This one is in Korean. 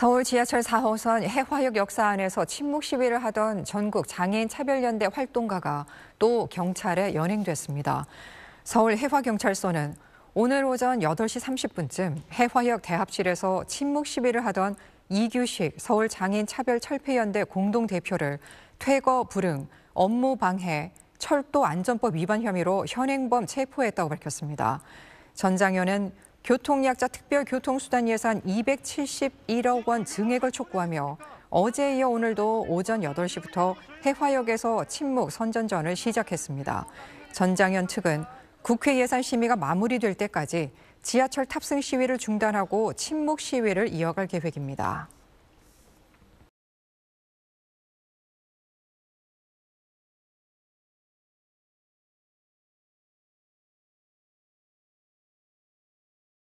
서울 지하철 4호선 해화역 역사 안에서 침묵 시위를 하던 전국 장애인 차별연대 활동가가 또 경찰에 연행됐습니다. 서울 해화경찰서는 오늘 오전 8시 30분쯤 해화역 대합실에서 침묵 시위를 하던 이규식 서울 장애인 차별 철폐연대 공동 대표를 퇴거 불응, 업무 방해, 철도 안전법 위반 혐의로 현행범 체포했다고 밝혔습니다. 전 장현은 교통약자 특별교통수단 예산 271억 원 증액을 촉구하며 어제에 이어 오늘도 오전 8시부터 해화역에서 침묵 선전전을 시작했습니다. 전장현 측은 국회 예산 심의가 마무리될 때까지 지하철 탑승 시위를 중단하고 침묵 시위를 이어갈 계획입니다.